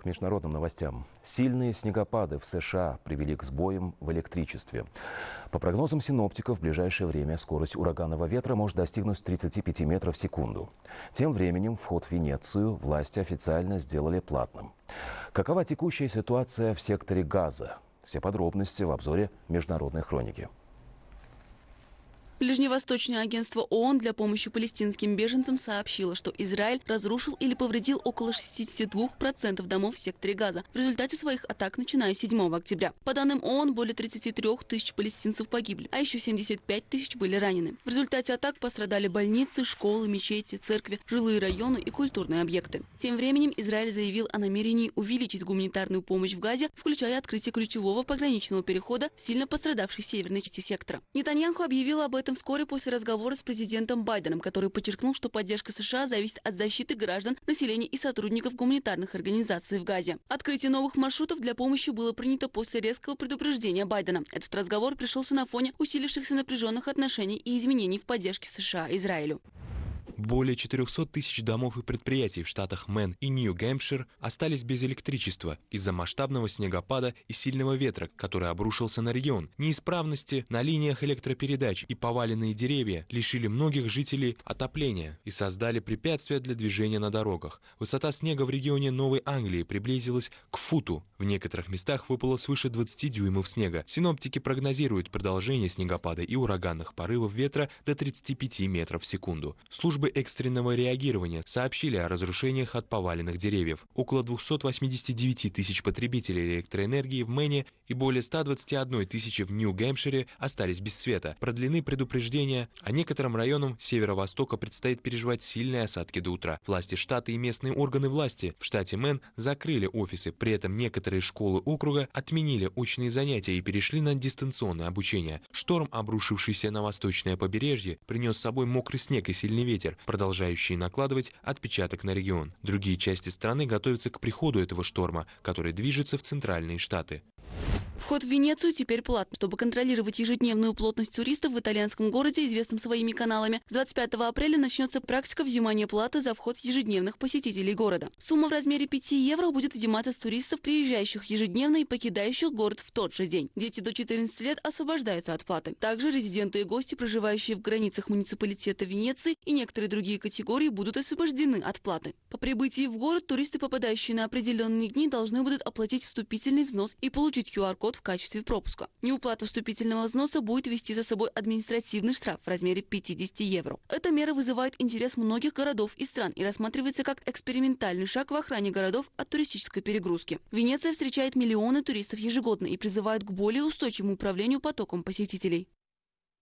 К международным новостям. Сильные снегопады в США привели к сбоям в электричестве. По прогнозам синоптиков, в ближайшее время скорость ураганного ветра может достигнуть 35 метров в секунду. Тем временем вход в Венецию власти официально сделали платным. Какова текущая ситуация в секторе газа? Все подробности в обзоре международной хроники. Ближневосточное агентство ООН для помощи палестинским беженцам сообщило, что Израиль разрушил или повредил около 62% домов в секторе Газа в результате своих атак, начиная с 7 октября. По данным ООН, более 33 тысяч палестинцев погибли, а еще 75 тысяч были ранены. В результате атак пострадали больницы, школы, мечети, церкви, жилые районы и культурные объекты. Тем временем Израиль заявил о намерении увеличить гуманитарную помощь в Газе, включая открытие ключевого пограничного перехода в сильно пострадавший северной части сектора. Нетаньянху объявил об этом этом вскоре после разговора с президентом Байденом, который подчеркнул, что поддержка США зависит от защиты граждан, населения и сотрудников гуманитарных организаций в Газе. Открытие новых маршрутов для помощи было принято после резкого предупреждения Байдена. Этот разговор пришелся на фоне усилившихся напряженных отношений и изменений в поддержке США Израилю. Более 400 тысяч домов и предприятий в штатах Мэн и Нью-Гэмпшир остались без электричества из-за масштабного снегопада и сильного ветра, который обрушился на регион. Неисправности на линиях электропередач и поваленные деревья лишили многих жителей отопления и создали препятствия для движения на дорогах. Высота снега в регионе Новой Англии приблизилась к футу. В некоторых местах выпало свыше 20 дюймов снега. Синоптики прогнозируют продолжение снегопада и ураганных порывов ветра до 35 метров в секунду. Служба службы экстренного реагирования сообщили о разрушениях от поваленных деревьев. Около 289 тысяч потребителей электроэнергии в Мэне и более 121 тысячи в Нью-Гэмпшире остались без света. Продлены предупреждения, а некоторым районам северо-востока предстоит переживать сильные осадки до утра. Власти штата и местные органы власти в штате Мэн закрыли офисы, при этом некоторые школы округа отменили очные занятия и перешли на дистанционное обучение. Шторм, обрушившийся на восточное побережье, принес с собой мокрый снег и сильный ветер, ветер, продолжающий накладывать отпечаток на регион. Другие части страны готовятся к приходу этого шторма, который движется в центральные штаты. Вход в Венецию теперь платный. Чтобы контролировать ежедневную плотность туристов в итальянском городе, известном своими каналами, с 25 апреля начнется практика взимания платы за вход ежедневных посетителей города. Сумма в размере 5 евро будет взиматься с туристов, приезжающих ежедневно и покидающих город в тот же день. Дети до 14 лет освобождаются от платы. Также резиденты и гости, проживающие в границах муниципалитета Венеции и некоторые другие категории, будут освобождены от платы. По прибытии в город туристы, попадающие на определенные дни, должны будут оплатить вступительный взнос и получить QR-код год в качестве пропуска. Неуплата вступительного взноса будет вести за собой административный штраф в размере 50 евро. Эта мера вызывает интерес многих городов и стран и рассматривается как экспериментальный шаг в охране городов от туристической перегрузки. Венеция встречает миллионы туристов ежегодно и призывает к более устойчивому управлению потоком посетителей.